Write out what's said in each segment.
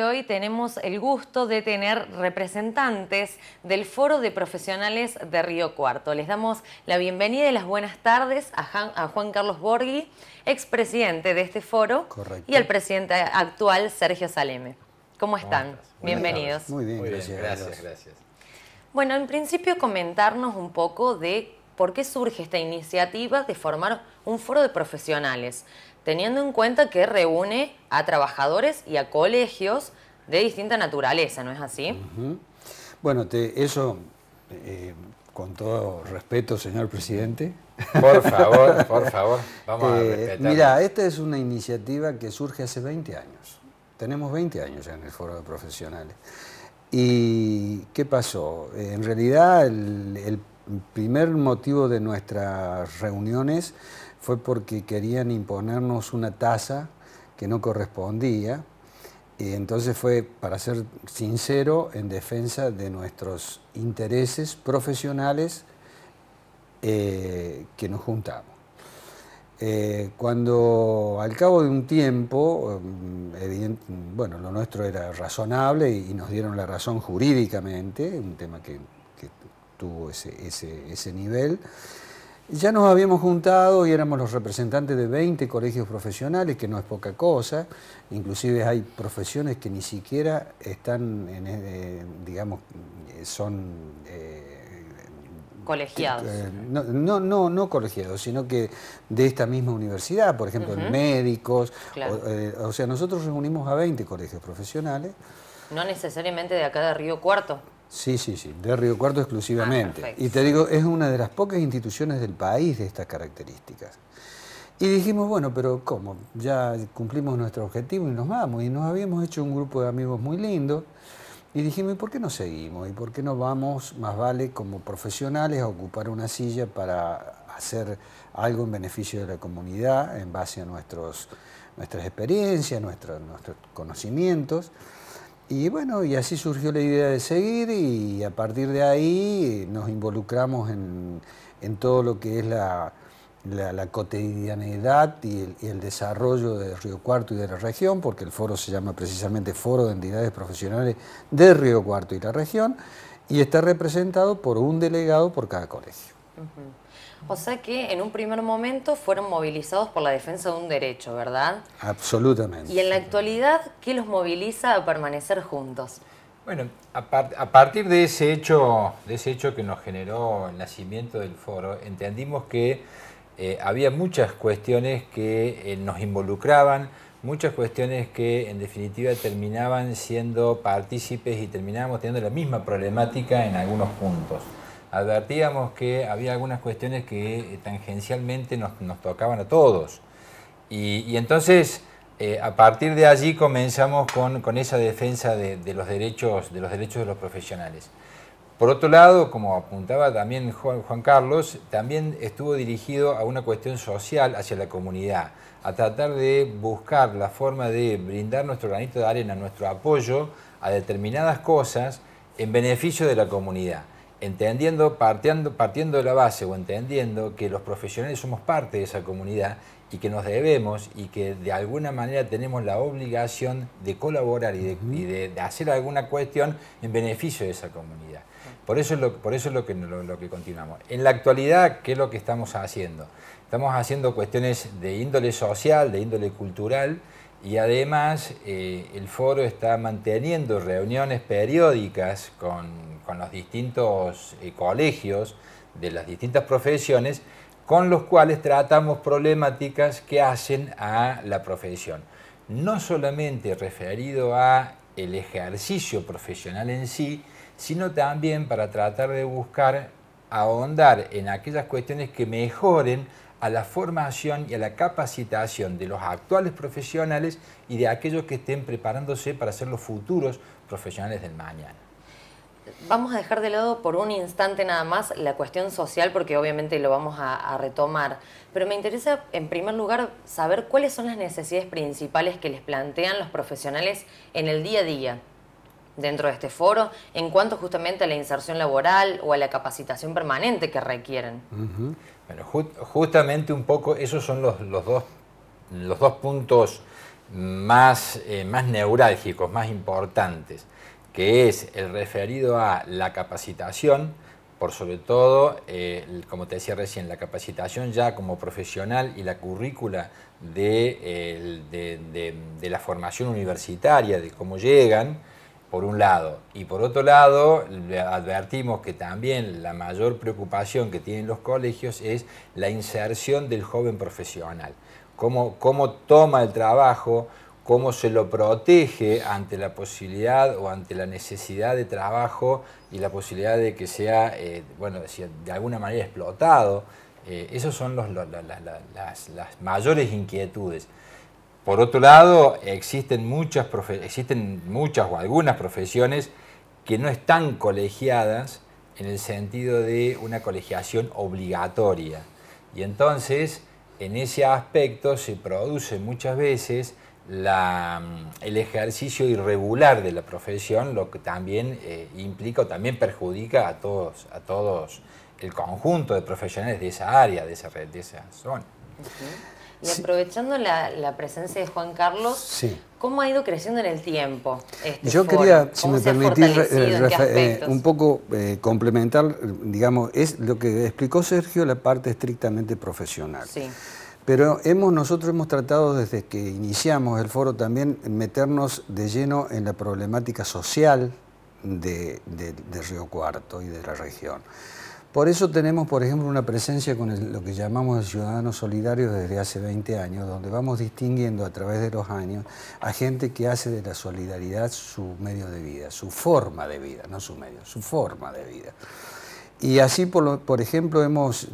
hoy tenemos el gusto de tener representantes del Foro de Profesionales de Río Cuarto. Les damos la bienvenida y las buenas tardes a, Juan Carlos Borghi, expresidente de este foro, y al presidente actual, Sergio Saleme. ¿Cómo están? Bienvenidos. Muy bien, gracias. Bueno, en principio comentarnos un poco de por qué surge esta iniciativa de formar un foro de profesionales, teniendo en cuenta que reúne a trabajadores y a colegios de distinta naturaleza, ¿no es así? Bueno, eso, eh, con todo respeto, señor presidente. Por favor, por favor, vamos a eh, Mira, esta es una iniciativa que surge hace 20 años. Tenemos 20 años ya en el foro de profesionales. ¿Y qué pasó? Eh, en realidad, el el primer motivo de nuestras reuniones fue porque querían imponernos una tasa que no correspondía. Y entonces fue, para ser sincero, en defensa de nuestros intereses profesionales eh, que nos juntamos. Eh, cuando al cabo de un tiempo, mm, bueno, lo nuestro era razonable y nos dieron la razón jurídicamente, un tema que tuvo ese, ese, ese nivel. Ya nos habíamos juntado y éramos los representantes de 20 colegios profesionales, que no es poca cosa. Inclusive hay profesiones que ni siquiera están, eh, digamos, son... Eh, colegiados. Eh, no, no, no, colegiados, sino que de esta misma universidad, por ejemplo, médicos. O, o sea, nosotros reunimos a 20 colegios profesionales. No necesariamente de acá de Río Cuarto. Sí, sí, sí, de Río Cuarto exclusivamente. Ah, y te digo, es una de las pocas instituciones del país de estas características. Y dijimos, bueno, pero ¿cómo? Ya cumplimos nuestro objetivo y nos vamos. Y nos habíamos hecho un grupo de amigos muy lindo. Y dijimos, ¿y por qué no seguimos? ¿Y por qué no vamos, más vale, como profesionales a ocupar una silla para hacer algo en beneficio de la comunidad en base a nuestras experiencias, nuestros conocimientos? Y bueno, y así surgió la idea de seguir y a partir de ahí nos involucramos en, todo lo que es la, la, y el, y el, desarrollo de Río Cuarto y de la región, porque el foro se llama precisamente Foro de Entidades Profesionales de Río Cuarto y la región, y está representado por un delegado por cada colegio. O sea que en un primer momento fueron movilizados por la defensa de un derecho, ¿verdad? Absolutamente. ¿Y en la actualidad qué los moviliza a permanecer juntos? Bueno, a, partir de ese, hecho, de ese hecho que nos generó el nacimiento del foro, entendimos que eh, había muchas cuestiones que eh, nos involucraban, muchas cuestiones que en definitiva terminaban siendo partícipes y terminábamos teniendo la misma problemática en algunos puntos advertíamos que había algunas cuestiones que eh, tangencialmente nos, tocaban a todos. Y, entonces, eh, a partir de allí comenzamos con, con esa defensa de, los derechos, de los derechos de los profesionales. Por otro lado, como apuntaba también Juan, Juan Carlos, también estuvo dirigido a una cuestión social hacia la comunidad, a tratar de buscar la forma de brindar nuestro granito de arena, nuestro apoyo a determinadas cosas en beneficio de la comunidad entendiendo, partiendo, de la base o entendiendo que los profesionales somos parte de esa comunidad y que nos debemos y que de alguna manera tenemos la obligación de colaborar y de, hacer alguna cuestión en beneficio de esa comunidad. Por eso es lo, por eso es lo, que, lo que continuamos. En la actualidad, ¿qué es lo que estamos haciendo? Estamos haciendo cuestiones de índole social, de índole cultural, y además eh, el foro está manteniendo reuniones periódicas con, los distintos eh, colegios de las distintas profesiones con los cuales tratamos problemáticas que hacen a la profesión. No solamente referido a el ejercicio profesional en sí, sino también para tratar de buscar ahondar en aquellas cuestiones que mejoren a la formación y a la capacitación de los actuales profesionales y de aquellos que estén preparándose para ser los futuros profesionales del mañana. Vamos a dejar de lado por un instante nada más la cuestión social porque obviamente lo vamos a, retomar, pero me interesa en primer lugar saber cuáles son las necesidades principales que les plantean los profesionales en el día a día dentro de este foro en cuanto justamente a la inserción laboral o a la capacitación permanente que requieren. Bueno, justamente un poco, esos son los, dos, los dos puntos más, eh, más neurálgicos, más importantes, que es el referido a la capacitación, por sobre todo, eh, como te decía recién, la capacitación ya como profesional y la currícula de eh, la formación universitaria, de cómo llegan, por un lado. Y por otro lado, advertimos que también la mayor preocupación que tienen los colegios es la inserción del joven profesional. Cómo, toma el trabajo, cómo se lo protege ante la posibilidad o ante la necesidad de trabajo y la posibilidad de que sea, eh, bueno, de alguna manera explotado. Eh, esas son los, las mayores inquietudes. Por otro lado, existen muchas, existen muchas o algunas profesiones que no están colegiadas en el sentido de una colegiación obligatoria. Y entonces, en ese aspecto se produce muchas veces mm, el ejercicio irregular de la profesión, lo que también eh, implica o también perjudica a todos, a todos el conjunto de profesionales de esa área, de esa, de esa zona. Y aprovechando la, presencia de Juan Carlos, ¿cómo ha ido creciendo en el tiempo? Este Yo quería, si me permitís, eh, eh, un poco eh, complementar, digamos, es lo que explicó Sergio, la parte estrictamente profesional. Pero hemos, nosotros hemos tratado desde que iniciamos el foro también meternos de lleno en la problemática social de Río Cuarto y de la región. Por eso tenemos, por ejemplo, una presencia con lo que llamamos ciudadanos solidarios desde hace 20 años, donde vamos distinguiendo a través de los años a gente que hace de la solidaridad su medio de vida, su forma de vida, no su medio, su forma de vida. Y así, por, ejemplo, hemos,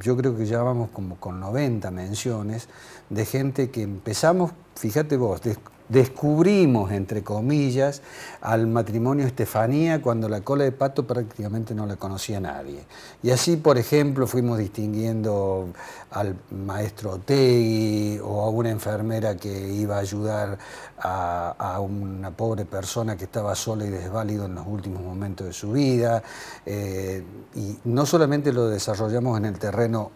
yo creo que ya vamos como con 90 menciones de gente que empezamos, fíjate vos, descubrimos, entre comillas, al matrimonio Estefanía cuando la cola de pato prácticamente no la conocía nadie. Y así, por ejemplo, fuimos distinguiendo al maestro Otegui o a una enfermera que iba a ayudar a, una pobre persona que estaba sola y desválida en los últimos momentos de su vida. Eh, y no solamente lo desarrollamos en el terreno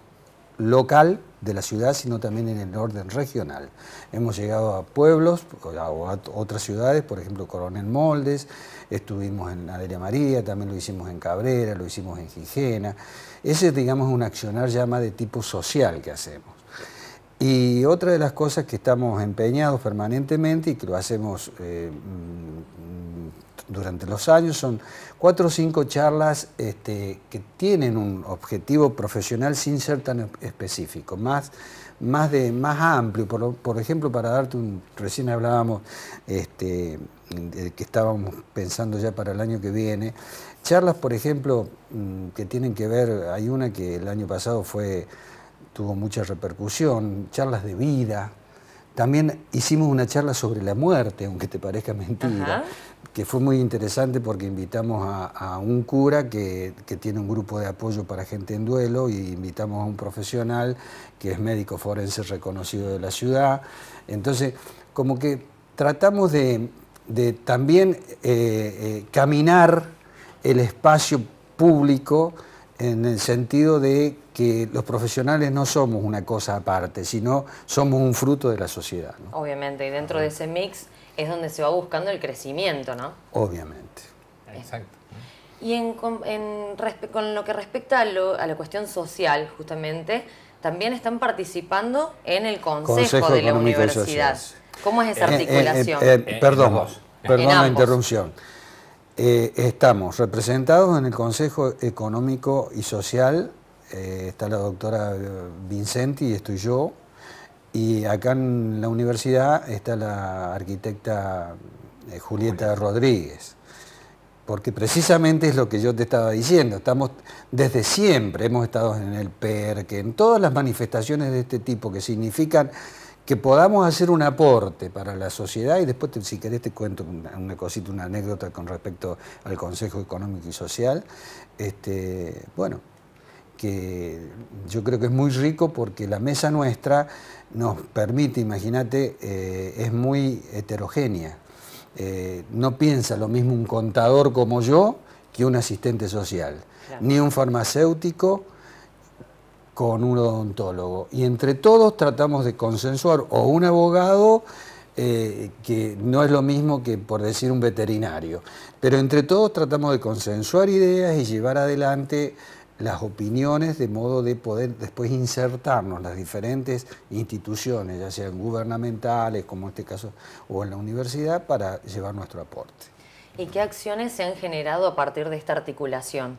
local de la ciudad, sino también en el orden regional. Hemos llegado a pueblos a otras ciudades, por ejemplo Coronel Moldes, estuvimos en Adelia María, también lo hicimos en Cabrera, lo hicimos en Gijena. Ese, digamos, es un accionar ya más de tipo social que hacemos. Y otra de las cosas que estamos empeñados permanentemente y que lo hacemos eh, mm, durante los años. Son cuatro o cinco charlas este, que tienen un objetivo profesional sin ser tan específico, más, más, más amplio. Por, ejemplo, para darte un, recién hablábamos este, de que estábamos pensando ya para el año que viene, charlas, por ejemplo, mm, que tienen que ver, hay una que el año pasado fue tuvo mucha repercusión, charlas de vida, también hicimos una charla sobre la muerte, aunque te parezca mentira, que fue muy interesante porque invitamos a, un cura que, tiene un grupo de apoyo para gente en duelo y invitamos a un profesional que es médico forense reconocido de la ciudad. Entonces, como que tratamos de, también eh, eh, caminar el espacio público en el sentido de que los profesionales no somos una cosa aparte, sino somos un fruto de la sociedad. Obviamente, y dentro de ese mix es donde se va buscando el crecimiento, ¿no? Obviamente. Exacto. Y en, con lo que respecta a, lo, a, la cuestión social, justamente, también están participando en el Consejo, de la Universidad. ¿Cómo es esa eh, eh, articulación? Eh, perdón, perdón la interrupción. Eh, estamos representados en el Consejo Económico y Social, eh, está la doctora Vincenti y estoy yo, y acá en la universidad está la arquitecta eh, Julieta Rodríguez, porque precisamente es lo que yo te estaba diciendo, estamos desde siempre, hemos estado en el PER, que en todas las manifestaciones de este tipo que significan que podamos hacer un aporte para la sociedad y después, si querés, te cuento una, cosita, una anécdota con respecto al Consejo Económico y Social. Este, bueno, que yo creo que es muy rico porque la mesa nuestra nos permite, imagínate, eh, es muy heterogénea. Eh, no piensa lo mismo un contador como yo que un asistente social, ni un farmacéutico, con un odontólogo. Y entre todos tratamos de consensuar o un abogado, eh, que no es lo mismo que por decir un veterinario, pero entre todos tratamos de consensuar ideas y llevar adelante las opiniones de modo de poder después insertarnos las diferentes instituciones, ya sean gubernamentales, como en este caso, o en la universidad, para llevar nuestro aporte. ¿Y qué acciones se han generado a partir de esta articulación?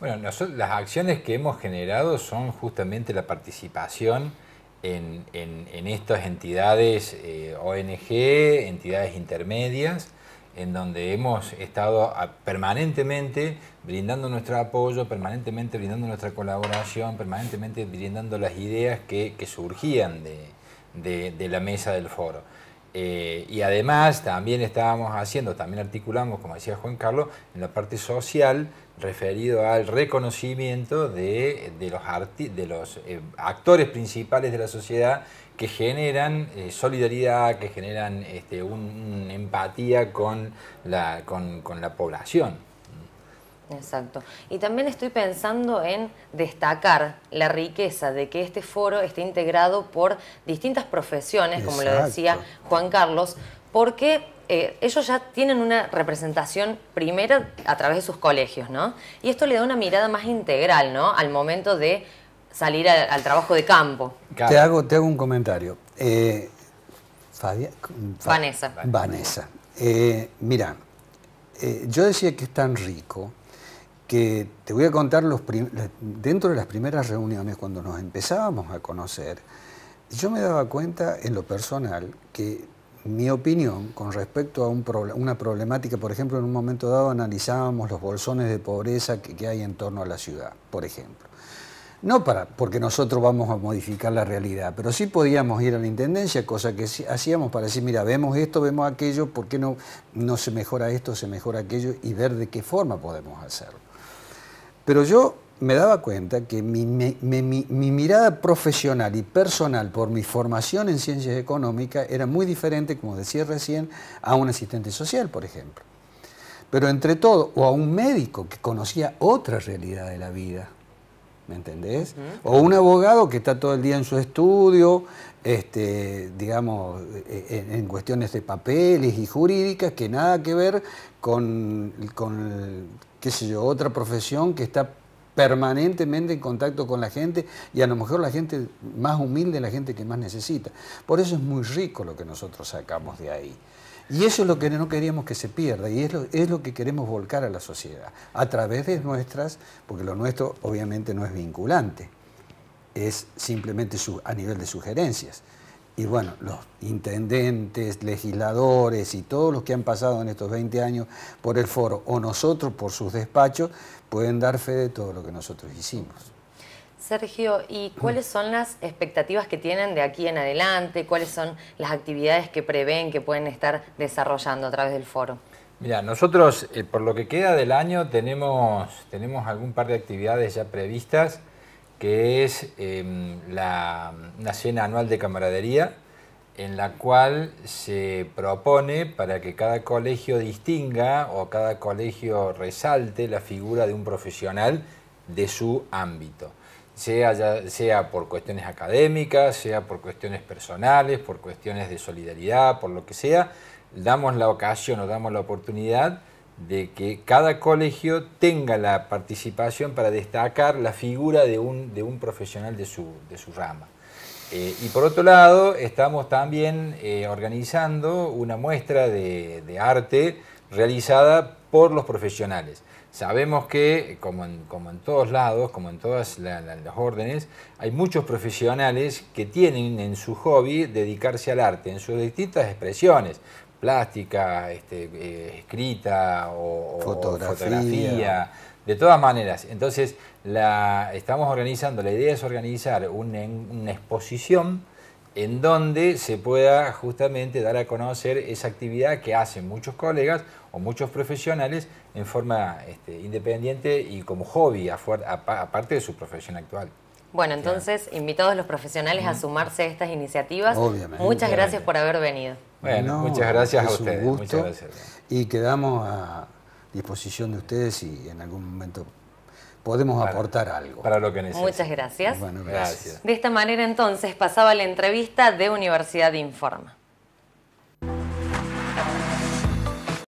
Bueno, las acciones que hemos generado son justamente la participación en, estas entidades eh, ONG, entidades intermedias, en donde hemos estado permanentemente brindando nuestro apoyo, permanentemente brindando nuestra colaboración, permanentemente brindando las ideas que, surgían de, la mesa del foro. Eh, y además también estábamos haciendo, también articulamos, como decía Juan Carlos, en la parte social referido al reconocimiento de, los, eh, actores principales de la sociedad que generan eh, solidaridad, que generan este, una un empatía con la población. Exacto. Y también estoy pensando en destacar la riqueza de que este foro esté integrado por distintas profesiones, como lo decía Juan Carlos, porque eh, ellos ya tienen una representación primera a través de sus colegios, ¿no? Y esto le da una mirada más integral, ¿no? Al momento de salir al, trabajo de campo. Te hago, te hago un comentario. Eh, Vanessa. Vanessa. Eh, mira, yo decía que es tan rico que te voy a contar los dentro de las primeras reuniones, cuando nos empezábamos a conocer, yo me daba cuenta en lo personal que mi opinión con respecto a una problemática, por ejemplo, en un momento dado analizábamos los bolsones de pobreza que, hay en torno a la ciudad, por ejemplo. No para, porque nosotros vamos a modificar la realidad, pero sí podíamos ir a la intendencia, cosa que hacíamos para decir, mira, vemos esto, vemos aquello, ¿por qué no, no se mejora esto, se mejora aquello? Y ver de qué forma podemos hacerlo. Pero yo me daba cuenta que mi, mirada profesional y personal por mi formación en ciencias económicas era muy diferente, como decía recién, a un asistente social, por ejemplo. Pero entre todo, o a un médico que conocía otra realidad de la vida, ¿me entendés? O un abogado que está todo el día en su estudio, este, digamos, e, e, en, en, cuestiones de papeles y jurídicas que nada que ver con, con, qué sé yo, otra profesión que está permanentemente en contacto con la gente y a lo mejor la gente más humilde, la gente que más necesita. Por eso es muy rico lo que nosotros sacamos de ahí. Y eso es lo que no queríamos que se pierda y es lo, es lo que queremos volcar a la sociedad, a través de nuestras, porque lo nuestro obviamente no es vinculante, es simplemente a nivel de sugerencias y bueno, los intendentes, legisladores y todos los que han pasado en estos 20 años por el foro o nosotros por sus despachos pueden dar fe de todo lo que nosotros hicimos. Sergio, ¿y cuáles son las expectativas que tienen de aquí en adelante? ¿Cuáles son las actividades que prevén que pueden estar desarrollando a través del foro? Mira, nosotros eh, por lo que queda del año tenemos, tenemos algún par de actividades ya previstas que es em, la, una cena anual de camaradería en la cual se propone para que cada colegio distinga o cada colegio resalte la figura de un profesional de su ámbito, sea, sea por cuestiones académicas, sea por cuestiones personales, por cuestiones de solidaridad, por lo que sea, damos la ocasión o damos la oportunidad de que cada colegio tenga la participación para destacar la figura de un, profesional de su, rama. Eh, y por otro lado, estamos también eh, organizando una muestra de, arte realizada por los profesionales. Sabemos que, como en, todos lados, como en todas las órdenes, hay muchos profesionales que tienen en su hobby dedicarse al arte, en sus distintas expresiones plástica, este, eh, escrita o fotografía. De todas maneras, entonces la, estamos organizando, la idea es organizar una, exposición en donde se pueda justamente dar a conocer esa actividad que hacen muchos colegas o muchos profesionales en forma este, independiente y como hobby, aparte de su profesión actual. Bueno, entonces, invitados los profesionales a sumarse a estas iniciativas. Obviamente. Muchas gracias por haber venido. Bueno, muchas gracias a ustedes. Un gusto. Y quedamos a disposición de ustedes y en algún momento podemos aportar algo. Para lo que necesiten. Muchas gracias. Bueno, gracias. gracias. De esta manera entonces pasaba la entrevista de Universidad de Informa.